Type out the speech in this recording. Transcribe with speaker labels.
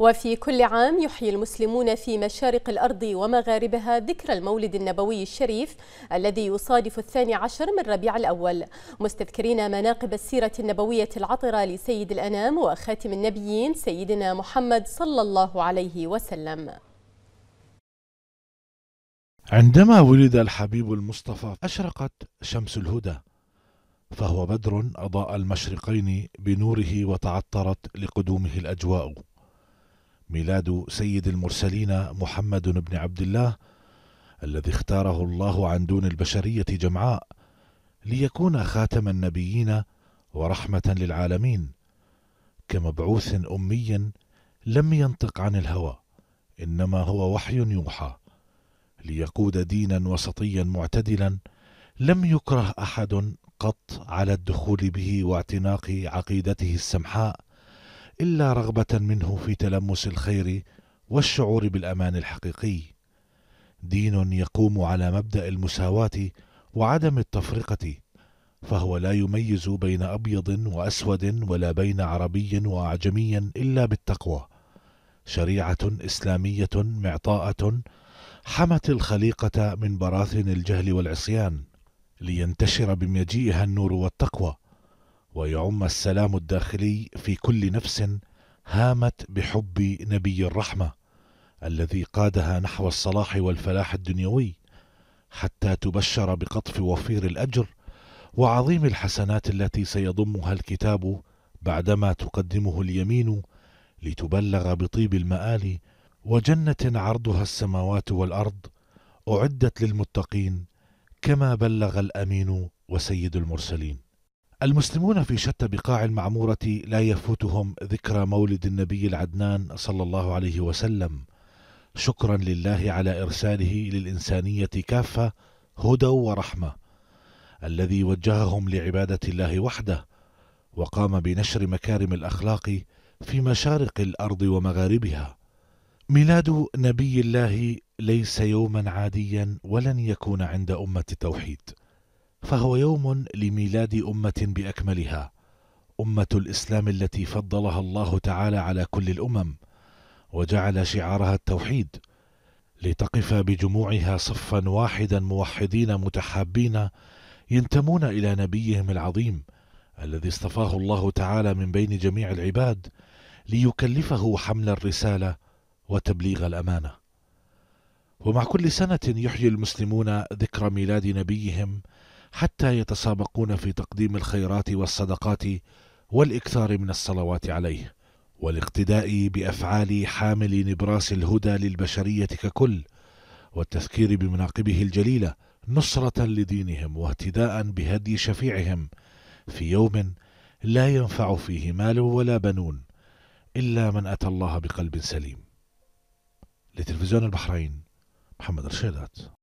Speaker 1: وفي كل عام يحيي المسلمون في مشارق الأرض ومغاربها ذكرى المولد النبوي الشريف الذي يصادف الثاني عشر من ربيع الأول مستذكرين مناقب السيرة النبوية العطرة لسيد الأنام وخاتم النبيين سيدنا محمد صلى الله عليه وسلم
Speaker 2: عندما ولد الحبيب المصطفى أشرقت شمس الهدى فهو بدر أضاء المشرقين بنوره وتعطرت لقدومه الأجواء ميلاد سيد المرسلين محمد بن عبد الله الذي اختاره الله عن دون البشريه جمعاء ليكون خاتم النبيين ورحمه للعالمين كمبعوث امي لم ينطق عن الهوى انما هو وحي يوحى ليقود دينا وسطيا معتدلا لم يكره احد قط على الدخول به واعتناق عقيدته السمحاء إلا رغبة منه في تلمس الخير والشعور بالأمان الحقيقي دين يقوم على مبدأ المساواة وعدم التفرقة فهو لا يميز بين أبيض وأسود ولا بين عربي وأعجمي إلا بالتقوى شريعة إسلامية معطاءة حمت الخليقة من براثن الجهل والعصيان لينتشر بمجيئها النور والتقوى ويعم السلام الداخلي في كل نفس هامت بحب نبي الرحمه الذي قادها نحو الصلاح والفلاح الدنيوي حتى تبشر بقطف وفير الاجر وعظيم الحسنات التي سيضمها الكتاب بعدما تقدمه اليمين لتبلغ بطيب المآل وجنة عرضها السماوات والأرض أعدت للمتقين كما بلغ الأمين وسيد المرسلين المسلمون في شتى بقاع المعمورة لا يفوتهم ذكرى مولد النبي العدنان صلى الله عليه وسلم شكرا لله على إرساله للإنسانية كافة هدى ورحمة الذي وجههم لعبادة الله وحده وقام بنشر مكارم الأخلاق في مشارق الأرض ومغاربها ميلاد نبي الله ليس يوما عاديا ولن يكون عند أمة التوحيد فهو يوم لميلاد أمة بأكملها أمة الإسلام التي فضلها الله تعالى على كل الأمم وجعل شعارها التوحيد لتقف بجموعها صفا واحدا موحدين متحابين ينتمون إلى نبيهم العظيم الذي اصطفاه الله تعالى من بين جميع العباد ليكلفه حمل الرسالة وتبليغ الأمانة ومع كل سنة يحيي المسلمون ذكرى ميلاد نبيهم حتى يتسابقون في تقديم الخيرات والصدقات والاكثار من الصلوات عليه والاقتداء بافعال حامل نبراس الهدى للبشريه ككل والتذكير بمناقبه الجليله نصره لدينهم واهتداء بهدي شفيعهم في يوم لا ينفع فيه مال ولا بنون الا من اتى الله بقلب سليم لتلفزيون البحرين محمد رشيدات